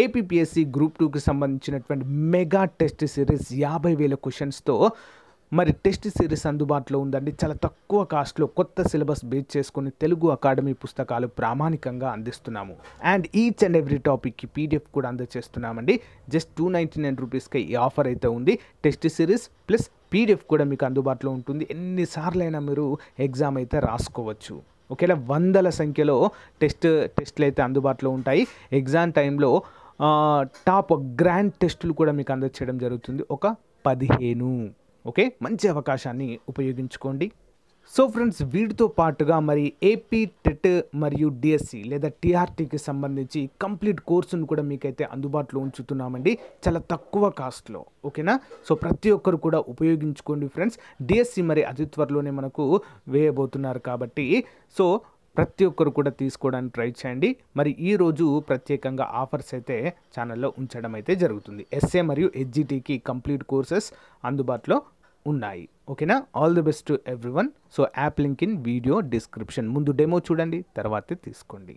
APPSC group టూకి సంబంధించినటువంటి mega test series యాభై వేల క్వశ్చన్స్తో మరి టెస్ట్ సిరీస్ అందుబాటులో ఉందండి చాలా తక్కువ కాస్ట్లో కొత్త సిలబస్ బేస్ చేసుకుని తెలుగు అకాడమీ పుస్తకాలు ప్రామాణికంగా అందిస్తున్నాము అండ్ ఈచ్ అండ్ ఎవ్రీ టాపిక్కి పీడిఎఫ్ కూడా అందజేస్తున్నామండి జస్ట్ టూ నైంటీ నైన్ రూపీస్కి ఈ ఆఫర్ అయితే ఉంది టెస్ట్ సిరీస్ ప్లస్ పీడిఎఫ్ కూడా మీకు అందుబాటులో ఉంటుంది ఎన్నిసార్లైనా మీరు ఎగ్జామ్ అయితే రాసుకోవచ్చు ఒకేలా వందల సంఖ్యలో టెస్ట్ టెస్ట్లు అయితే అందుబాటులో ఉంటాయి ఎగ్జామ్ టైంలో టాప్ గ్రాండ్ టెస్టులు కూడా మీకు అందచేయడం జరుగుతుంది ఒక పదిహేను ఓకే మంచి అవకాశాన్ని ఉపయోగించుకోండి సో ఫ్రెండ్స్ వీటితో పాటుగా మరి ఏపీ టెట్ మరియు డిఎస్సి లేదా టీఆర్టీకి సంబంధించి కంప్లీట్ కోర్సును కూడా మీకైతే అందుబాటులో ఉంచుతున్నామండి చాలా తక్కువ కాస్ట్లో ఓకేనా సో ప్రతి ఒక్కరు కూడా ఉపయోగించుకోండి ఫ్రెండ్స్ డిఎస్సి మరి అతి త్వరలోనే మనకు వేయబోతున్నారు కాబట్టి సో ప్రతి ఒక్కరు కూడా తీసుకోవడానికి ట్రై చేయండి మరి ఈరోజు ప్రత్యేకంగా ఆఫర్స్ అయితే ఛానల్లో ఉంచడం అయితే జరుగుతుంది ఎస్ఏ మరియు హెచ్జిటీకి కంప్లీట్ కోర్సెస్ అందుబాటులో ఉన్నాయి ఓకేనా all the best every one so app link in video description ముందు డెమో చూడండి తర్వాతే తీసుకోండి